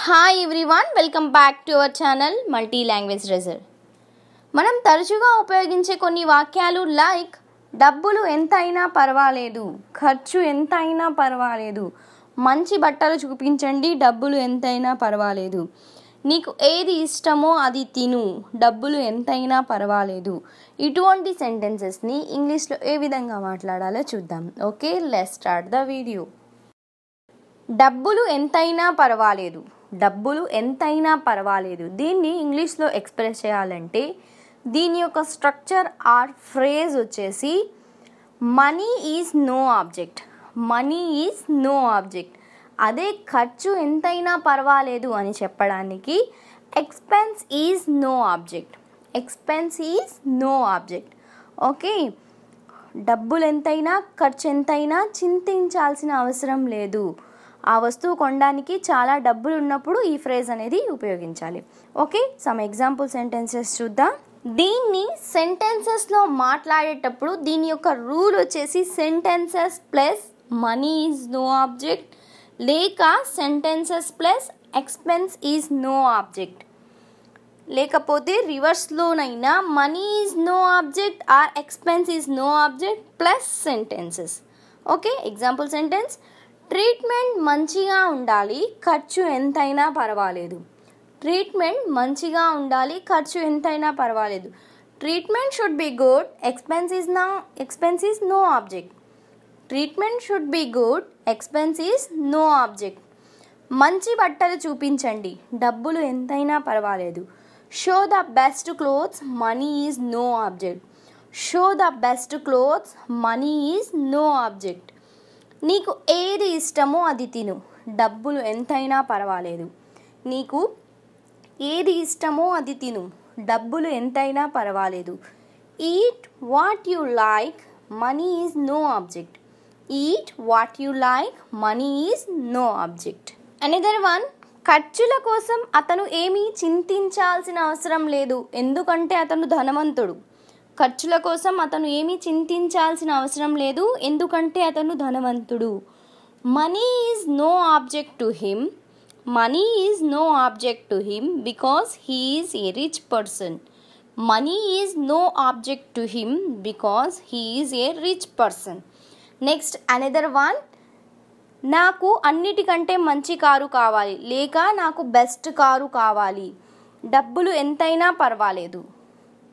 hi everyone welcome back to our channel multi language రెజర్ మనం తరచుగా ఉపయోగించే కొన్ని వాక్యాలు లైక్ డబ్బులు ఎంతైనా పర్వాలేదు ఖర్చు ఎంతైనా పర్వాలేదు మంచి బట్టలు చూపించండి డబ్బులు ఎంతైనా పర్వాలేదు నీకు ఏది ఇష్టమో అది తిను డబ్బులు ఎంతైనా పర్వాలేదు ఇటువంటి సెంటెన్సెస్ని ఇంగ్లీష్లో ఏ విధంగా మాట్లాడాలో చూద్దాం okay let's start the video డబ్బులు ఎంతైనా పర్వాలేదు డబ్బులు ఎంతైనా పర్వాలేదు దీన్ని ఇంగ్లీష్లో ఎక్స్ప్రెస్ చేయాలంటే దీని యొక్క స్ట్రక్చర్ ఆర్ ఫ్రేజ్ వచ్చేసి money is no object money is no object అదే ఖర్చు ఎంతైనా పర్వాలేదు అని చెప్పడానికి expense is no object expense is no object okay డబ్బులు ఎంతైనా ఖర్చు ఎంతైనా చింతించాల్సిన అవసరం లేదు ఆ వస్తువు కొనడానికి చాలా డబ్బులు ఉన్నప్పుడు ఈ ఫ్రేజ్ అనేది ఉపయోగించాలి ఓకే సమ్ ఎగ్జాంపుల్ సెంటెన్సెస్ చూద్దాం దీన్ని సెంటెన్సెస్లో మాట్లాడేటప్పుడు దీని యొక్క రూల్ వచ్చేసి sentences plus money is no object లేక sentences plus expense is no object లేకపోతే రివర్స్లోనైనా money is no object or expense is no object plus sentences okay example sentence treatment మంచిగా ఉండాలి ఖర్చు ఎంతైనా పర్వాలేదు ట్రీట్మెంట్ మంచిగా ఉండాలి ఖర్చు ఎంతైనా పర్వాలేదు treatment should be good expenses నా expenses no object treatment should be good expenses no object మంచి బట్టలు చూపించండి డబ్బులు ఎంతైనా పర్వాలేదు show the best clothes money is no object show the best clothes money is no object నీకు ఏది ఇష్టమో అది తిను డబ్బులు ఎంతైనా పర్వాలేదు నీకు ఏది ఇష్టమో అది తిను డబ్బులు ఎంతైనా పర్వాలేదు eat what you like money is no object eat what you like money is no object another one ఖర్చుల కోసం అతను ఏమీ చింతించాల్సిన అవసరం లేదు ఎందుకంటే అతను ధనవంతుడు ఖర్చుల కోసం అతను ఏమీ చింతించాల్సిన అవసరం లేదు ఎందుకంటే అతను ధనవంతుడు money is no object to him money is no object to him because he is a rich person money is no object to him because he is a rich person next another one నాకు అన్నిటికంటే మంచి car కావాలి లేక నాకు best car కావాలి డబ్బులు ఎంతైనా పర్వాలేదు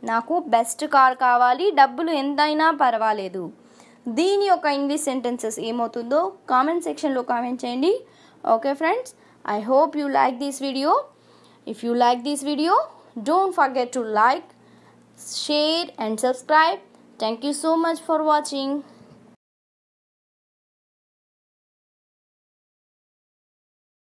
నాకు బెస్ట్ కార్ కావాలి డబ్బులు ఎంతైనా పర్వాలేదు దీని యొక్క ఇంగ్లీష్ సెంటెన్సెస్ ఏమవుతుందో కామెంట్ సెక్షన్లో కామెంట్ చేయండి okay friends I hope you like this video if you like this video don't forget to like share and subscribe thank you so much for watching